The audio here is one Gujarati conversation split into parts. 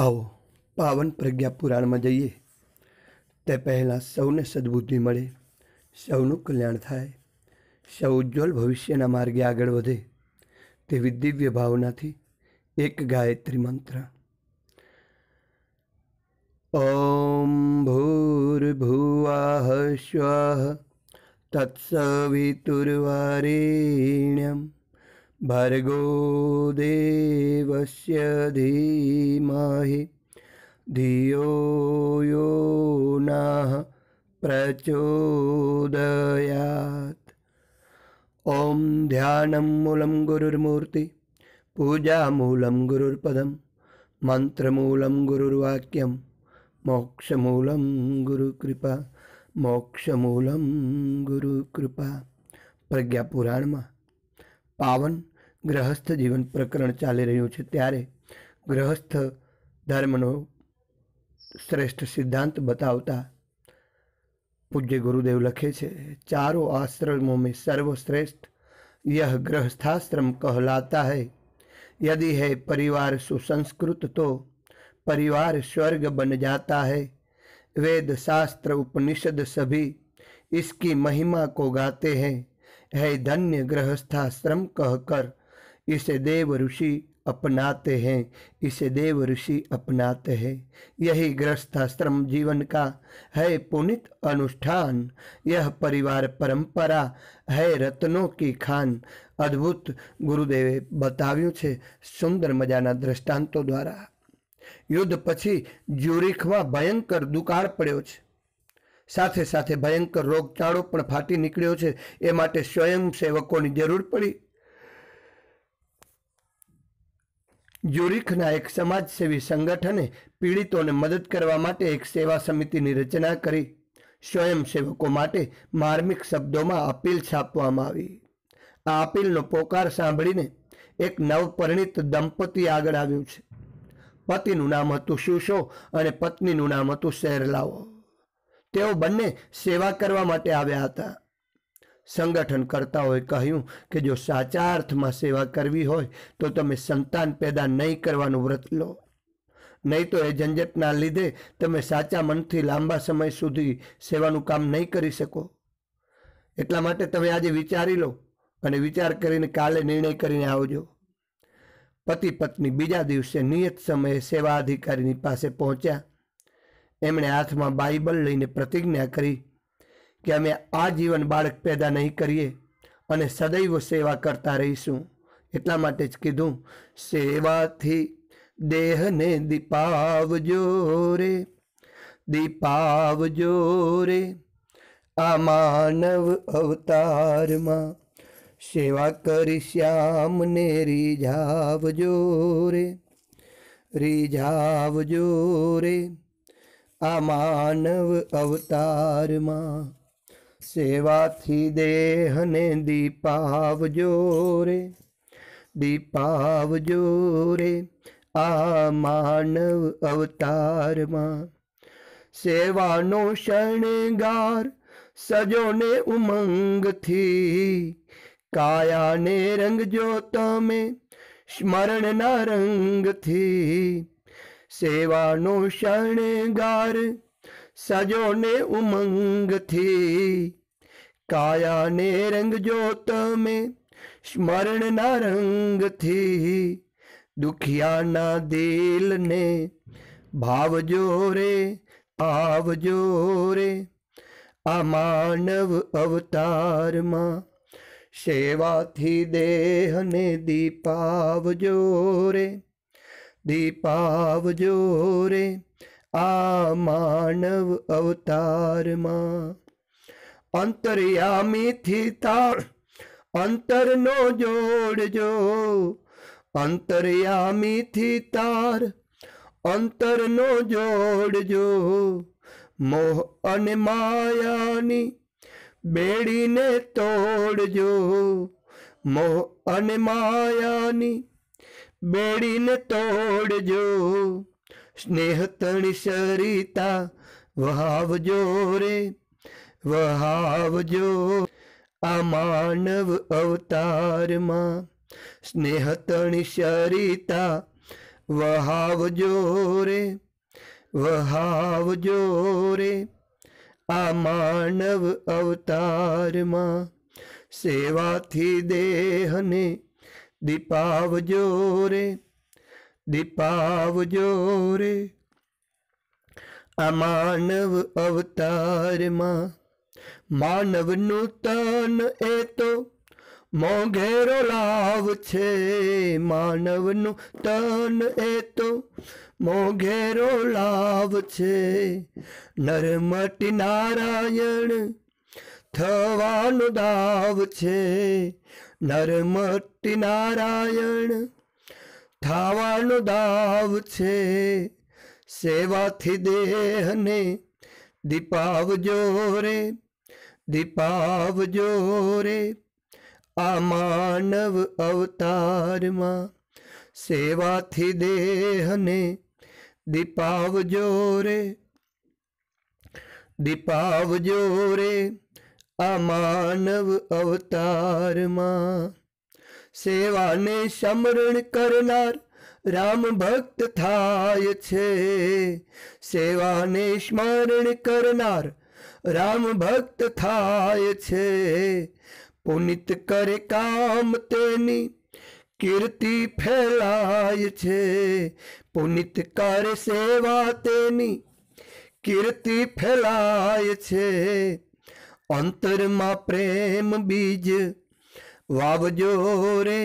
આવો પાવન પ્રજ્ઞા પુરાણમાં જઈએ તે પહેલાં સૌને સદબુદ્ધિ મળે સૌનું કલ્યાણ થાય સૌ ઉજ્જવલ ભવિષ્યના માર્ગે આગળ વધે તેવી દિવ્ય ભાવનાથી એક ગાયત્રી મંત્ર ઓમ ભૂર્ભુવાહ સ્વ તત્સવિતુર્વારેણ્યમ भर्गो देवस्य धीमहि धियो यो नः प्रचोदयात् ध्यानं मूलं गुरुर्मूर्ति पूजामूलं गुरुर्पदं मन्त्रमूलं गुरुर्वाक्यं मोक्षमूलं गुरुकृपा मोक्षमूलं गुरुकृपा प्रज्ञापुराणमा पावन गृहस्थ जीवन प्रकरण ચાલી રહ્યો છે ત્યારે गृहस्थ धर्मનો શ્રેષ્ઠ સિદ્ધાંત બતાવતા પૂજ્ય ગુરુદેવ લખે છે ચારો આશ્રમોમાં મે સર્વ શ્રેષ્ઠ યહ ગૃહસ્થાશ્રમ કહલાતા હૈ યદી હે પરિવાર સુસંસ્કૃત તો પરિવાર સ્વર્ગ બન જાતા હૈ વેદ શાસ્ત્ર ઉપનિષદ સભી ઇસકી મહિમા કો ગાતે હૈ है धन्य गृहस्थाश्रम कहकर इसे देव ऋषि अपनाते हैं इसे देव ऋषि अपनाते हैं यही गृहस्थाश्रम जीवन का है पुनित अनुष्ठान यह परिवार परंपरा है रत्नों की खान अद्भुत गुरुदेव બતાવ્યું से सुंदर मजाना दृष्टांतों द्वारा युद्ध पक्षी जुरीखवा भयंकर दुकाड़ पड़ो સાથે સાથે ભયંકર રોગચાળો પણ ફાટી નીકળ્યો છે એ માટે સ્વયંસેવકોની જરૂર પડી જ્યુરિખના એક સમાજસેવી સંગઠને પીડિતોને મદદ કરવા માટે એક સેવા સમિતિની રચના કરી સ્વયંસેવકો માટે માર્મિક શબ્દોમાં અપીલ છાપવામાં આવી આ અપીલનો પોકાર સાંભળીને એક નવપરિણીત દંપતી આગળ આવ્યું છે પતિનું નામ હતું શુશો અને પત્નીનું નામ હતું શેરલાઓ તેઓ બંને સેવા કરવા માટે આવ્યા હતા સંગઠનકર્તાઓએ કહ્યું કે જો સાચા અર્થમાં સેવા કરવી હોય તો તમે સંતાન પેદા નહીં કરવાનું વ્રત લો નહીં તો એ ઝંઝટના લીધે તમે સાચા મનથી લાંબા સમય સુધી સેવાનું કામ નહીં કરી શકો એટલા માટે તમે આજે વિચારી લો અને વિચાર કરીને કાલે નિર્ણય કરીને આવજો પતિ પત્ની બીજા દિવસે નિયત સમયે સેવા અધિકારીની પાસે પહોંચ્યા એમણે હાથમાં બાઇબલ લઈને પ્રતિજ્ઞા કરી કે અમે આ જીવન બાળક પેદા નહીં કરીએ અને સદૈવ સેવા કરતા રહીશું એટલા માટે જ કીધું સેવાથી દેહને દીપાવજો રે દીપાવજો રે આ માનવ અવતારમાં સેવા કરી શ્યામને રીઝાવજો રે રીઝાવજો રે આ માનવ અવતારમાં સેવાથી દેહને દીપાવજો રે દીપાવજો રે આ માનવ અવતારમાં સેવાનો શણગાર સજોને ઉમંગથી કાયાને રંગજો તમે સ્મરણના રંગથી સેવાનો શણગાર સજોને ઉમંગથી કાયાને રંગજો તમે સ્મરણના રંગથી દુખિયાના દિલને ભાવજો રે આવજો રે આ માનવ અવતારમાં સેવાથી દેહને દીપાવજો રે દીપાવ જોરે આ માનવ અવતારમાં અંતર્યામીથી તાળ અંતરનો જોડજો અંતર્યામીથી તાર અંતરનો જોડજો મોહ અને માયાની બેડીને તોડજો મોહ અને માયાની બેડીને તોડજો સ્નેહ તણી સરિતા વહાવજો રે વહાવજો આ માનવ અવતારમાં સ્નેહ તણી સરિતા વહાવજો રે વહાવજો રે આ માનવ અવતારમાં સેવાથી દેહને દીપાવજો રે દીપાવજો રે આ માનવ અવતારમાં માનવ નૂતન એ તો મોઘેરો લાવ છે માનવનું તન એ તો મોઘેરો લાવ છે નરમટી નારાયણ થવાનો દાવ છે નરમટી નારાયણ થાવાનો દાવ છે સેવાથી દેહને દીપાવજો રે દીપાવજો રે આ માનવ અવતારમાં સેવાથી દેહને દીપાવજો રે દીપાવજો રે આ માનવ અવતારમાં સેવાને સમરણ કરનાર રામ ભક્ત થાય છે સેવાને સ્મરણ કરનાર રામ ભક્ત થાય છે પુનિત કરે કામ તેની કીર્તિ ફેલાય છે પુનિત કરે સેવા તેની કીર્તિ ફેલાય છે અંતરમાં પ્રેમ બીજ વાવજો રે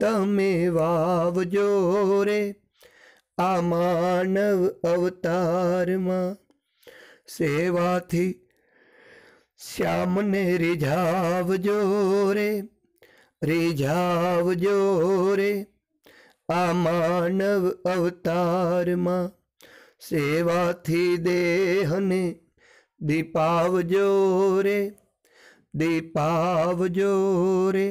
તમે વાવજો રે આ માનવ અવતારમાં સેવાથી શ્યામને રીઝાવજો રે રીઝાવજો રે આ માનવ અવતારમાં સેવાથી દેહને દીપાવજો રે દીપાવજો રે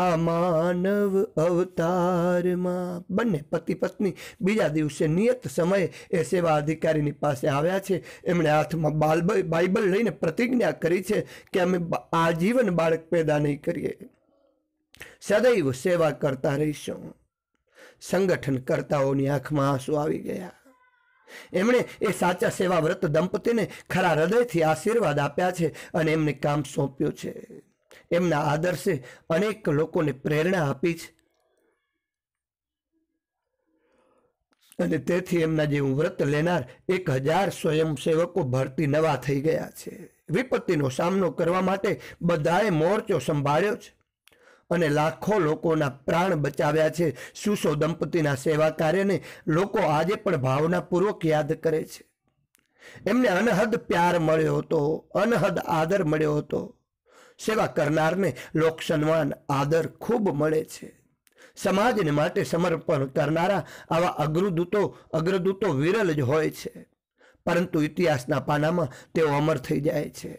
આ માનવ અવતારમાં બંને પતિ પત્ની બીજા દિવસે નિયત સમયે એ સેવા અધિકારીની પાસે આવ્યા છે એમણે હાથમાં બાલ બાઇબલ લઈને પ્રતિજ્ઞા કરી છે કે અમે આજીવન બાળક પેદા નહીં કરીએ સદૈવ સેવા કરતા રહીશું સંગઠન કરતાઓની આંખમાં આંસુ આવી ગયા એમણે એ સાચા સેવા દંપતીને ખરા હૃદયથી આશીર્વાદ આપ્યા છે અને એમને કામ સોંપ્યું છે એમના આદર્શે અનેક લોકોને પ્રેરણા આપી છે અને તેથી એમના જેવું વ્રત લેનાર એક હજાર સ્વયંસેવકો ભરતી નવા થઈ ગયા છે વિપત્તિનો સામનો કરવા માટે બધાએ મોરચો સંભાળ્યો છે અને લાખો લોકોના પ્રાણ બચાવ્યા છે સુસો દંપતીના સેવા કાર્યને લોકો આજે પણ ભાવનાપૂર્વક યાદ કરે છે એમને અનહદ પ્યાર મળ્યો હતો અનહદ આદર મળ્યો હતો સેવા કરનારને લોક સન્માન આદર ખૂબ મળે છે સમાજને માટે સમર્પણ કરનારા આવા અગ્રદૂતો અગ્રદૂતો વિરલ જ હોય છે પરંતુ ઇતિહાસના પાનામાં તેઓ અમર થઈ જાય છે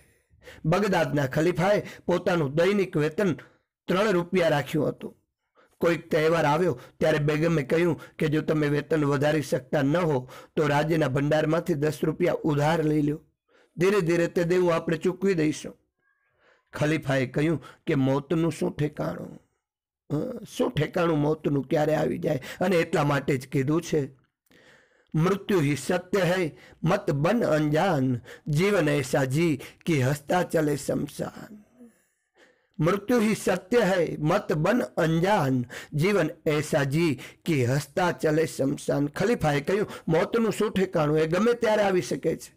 બગદાદના ખલીફાએ પોતાનું દૈનિક વેતન ત્રણ રૂપિયા રાખ્યું હતું કોઈક તહેવાર આવ્યો ત્યારે બેગમે કહ્યું કે જો તમે વેતન વધારી શકતા ન હો તો રાજ્યના ભંડારમાંથી દસ રૂપિયા ઉધાર લઈ લો ધીરે ધીરે તે દેવું આપણે ચૂકવી દઈશું ખલીફાએ કહ્યું કે મોતનું શું ઠેકાણું શું ઠેકાણું મોતનું ક્યારે આવી જાય અને એટલા માટે જ કીધું છે મૃત્યુ હિ સત્ય હૈ મત બન અંજાન જીવન એસા જી કે હસતા ચલે શમશાન मृत्यु ही सत्य है मत बन અંજાન જીવન એસા જી કે હસતા ચલે શમશાન ખલીફાએ કહ્યું મોતનું શું ઠેકાણું એ ગમે ત્યારે આવી શકે છે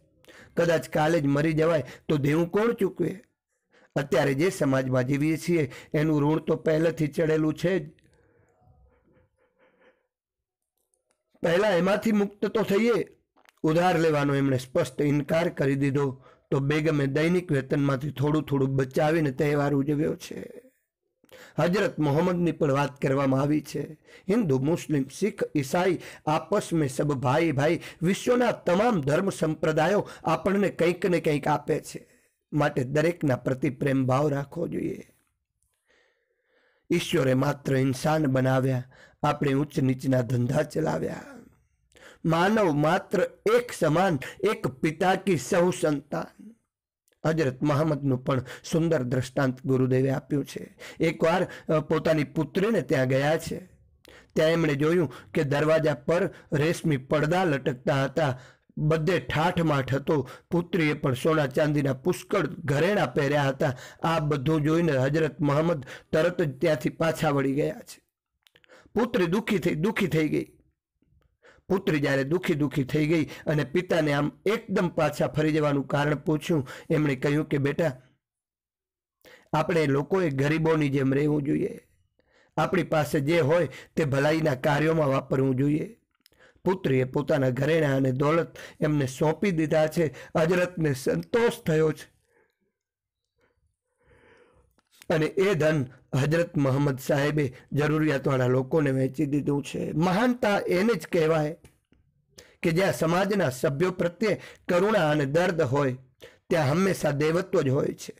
કદાચ કાલે જ મરી જવાય તો દેવું કોણ ચૂકવે અત્યારે જે સમાજમાં જીવીએ છીએ એનું ઋણ તો પહેલેથી ચડેલું છે જ પહેલાં એમાંથી મુક્ત તો થઈએ ઉધાર લેવાનો એમણે સ્પષ્ટ ઇનકાર કરી દીધો તો બેગમે દૈનિક વેતનમાંથી થોડું થોડું બચાવીને તહેવાર ઉજવ્યો છે હજરત મોહમ્મદની પણ વાત કરવામાં આવી છે હિન્દુ મુસ્લિમ શીખ ઈસાઈ આપસ મેં સબ ભાઈ ભાઈ વિશ્વના તમામ ધર્મ સંપ્રદાયો આપણને કંઈક ને કંઈક આપે છે માટે દરેકના પ્રતિ પ્રેમ ભાવ રાખવો જોઈએ ઈશ્વરે માત્ર ઇન્સાન બનાવ્યા આપણે ઉચ્ચ નીચના ધંધા ચલાવ્યા માનવ માત્ર એક સમાન એક પિતા કી સૌ સંતાન હજરત મહમ્મદનું પણ સુંદર દ્રષ્ટાંત ગુરુદેવે આપ્યું છે એકવાર પોતાની પુત્રીને ત્યાં ગયા છે ત્યાં એમણે જોયું કે દરવાજા પર રેશમી પડદા લટકતા હતા બધે ઠાઠ માઠ હતો પુત્રીએ પણ સોના ચાંદીના પુષ્કળ ઘરેણા પહેર્યા હતા આ બધું જોઈને હજરત મહમ્મદ તરત જ ત્યાંથી પાછા વળી ગયા છે પુત્રી દુઃખી થઈ દુઃખી થઈ ગઈ પુત્રી જ્યારે દુઃખી દુઃખી થઈ ગઈ અને પિતાને આમ એકદમ પાછા ફરી જવાનું કારણ પૂછ્યું એમણે કહ્યું કે બેટા આપણે લોકોએ ગરીબોની જેમ રહેવું જોઈએ આપણી પાસે જે હોય તે ભલાઈના કાર્યોમાં વાપરવું જોઈએ પુત્રીએ પોતાના ઘરેણા અને દોલત એમને સોંપી દીધા છે અજરતને સંતોષ થયો છે અને એ ધન હજરત મોહમ્મદ સાહેબે જરૂરિયાતવાળા લોકોને વહેંચી દીધું છે મહાનતા એને જ કહેવાય કે જ્યાં સમાજના સભ્યો પ્રત્યે કરુણા અને દર્દ હોય ત્યાં હંમેશા દેવત્વ જ હોય છે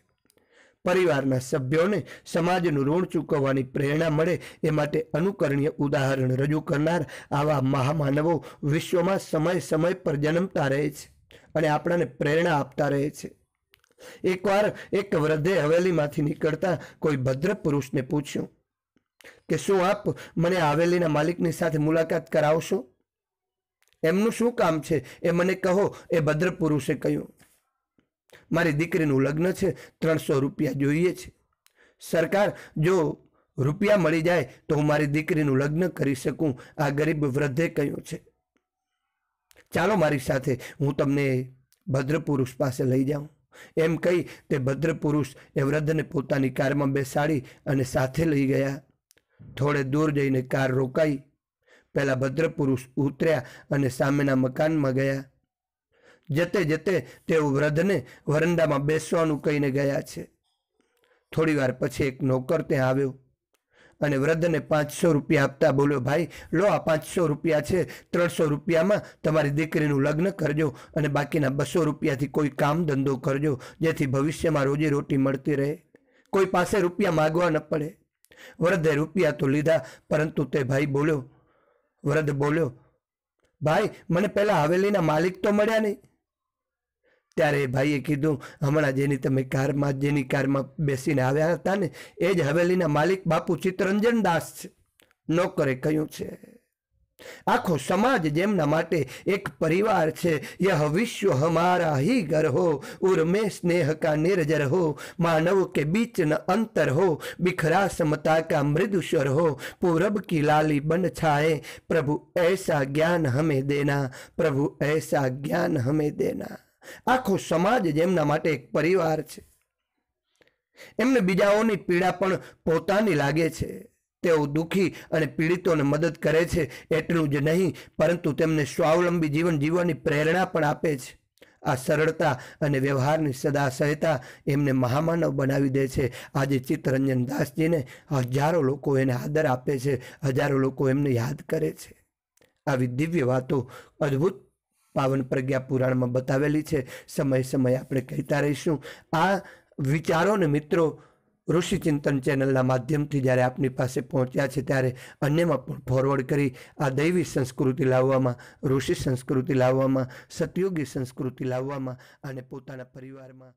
પરિવારના સભ્યોને સમાજનું ઋણ ચૂકવવાની પ્રેરણા મળે એ માટે અનુકરણીય ઉદાહરણ રજૂ કરનાર આવા મહામાનવો વિશ્વમાં સમય સમય પર જન્મતા રહે છે અને આપણાને પ્રેરણા આપતા રહે છે એકવાર એક વૃદ્ધે હવેલીમાંથી નીકળતા કોઈ ભદ્ર પુરુષને પૂછ્યું કે શું આપ મને હવેલીના માલિકની સાથે મુલાકાત કરાવશો એમનું શું કામ છે એ મને કહો એ ભદ્ર પુરુષે કહ્યું મારી દીકરીનું લગ્ન છે ત્રણસો રૂપિયા જોઈએ છે સરકાર જો રૂપિયા મળી જાય તો હું મારી દીકરીનું લગ્ન કરી શકું આ ગરીબ વૃદ્ધે કહ્યું છે ચાલો મારી સાથે હું તમને ભદ્ર પુરુષ પાસે લઈ જાઉં એમ કહી તે ભદ્ર પુરુષ એ વૃદ્ધને પોતાની કારમાં બેસાડી અને સાથે લઈ ગયા થોડે દૂર જઈને કાર રોકાઈ પહેલાં ભદ્ર પુરુષ ઉતર્યા અને સામેના મકાનમાં ગયા જતે જતે તેઓ વૃદ્ધને વરંડામાં બેસવાનું કહીને ગયા છે થોડીવાર પછી એક નોકર ત્યાં આવ્યો અને વૃદ્ધને પાંચસો રૂપિયા આપતા બોલ્યો ભાઈ લો આ પાંચસો રૂપિયા છે ત્રણસો રૂપિયામાં તમારી દીકરીનું લગ્ન કરજો અને બાકીના બસો રૂપિયાથી કોઈ કામ ધંધો કરજો જેથી ભવિષ્યમાં રોજી રોટી મળતી રહે કોઈ પાસે રૂપિયા માગવા ન પડે વૃદ્ધે રૂપિયા તો લીધા પરંતુ તે ભાઈ બોલ્યો વૃદ્ધ બોલ્યો ભાઈ મને પહેલાં હવેલીના માલિક તો મળ્યા નહીં ત્યારે ભાઈએ કીધું હમણાં જેની તમે કારમાં જેની કારમાં બેસીને આવ્યા હતા ને એ જ હવેલીના માલિક બાપુ ચિત્તરંજન દાસ છે નોકરે કહ્યું છે આખો સમાજ જેમના માટે એક પરિવાર છે યહ વિશ્વ હમારા હિ ઘર હો ઉર્મે સ્નેહ કા નિર્જર હો માનવ કે બીચ ન અંતર હો બિખરા સમતા કા મૃદુસ્વર હો પૂરબ કી લાલી બન છાએ પ્રભુ એસા જ્ઞાન હમે દેના પ્રભુ એસા જ્ઞાન હમે દેના આખો સમાજ જ એમના માટે એક પરિવાર છે એમને બીજાઓની પીડા પણ પોતાની લાગે છે તેઓ દુઃખી અને પીડિતોને મદદ કરે છે એટલું જ નહીં પરંતુ તેમને સ્વાવલંબી જીવન જીવવાની પ્રેરણા પણ આપે છે આ સરળતા અને વ્યવહારની સદા સહતા એમને મહામાનવ બનાવી દે છે આજે ચિત્તરંજન દાસજીને હજારો લોકો એને આદર આપે છે હજારો લોકો એમને યાદ કરે છે આવી દિવ્ય વાતો અદ્ભુત પાવન પ્રજ્ઞા પુરાણમાં બતાવેલી છે સમય સમય આપણે કહેતા રહીશું આ વિચારોને મિત્રો ઋષિ ચિંતન ચેનલના માધ્યમથી જ્યારે આપની પાસે પહોંચ્યા છે ત્યારે અન્યમાં પણ ફોરવર્ડ કરી આ દૈવી સંસ્કૃતિ લાવવામાં ઋષિ સંસ્કૃતિ લાવવામાં સતયોગી સંસ્કૃતિ લાવવામાં અને પોતાના પરિવારમાં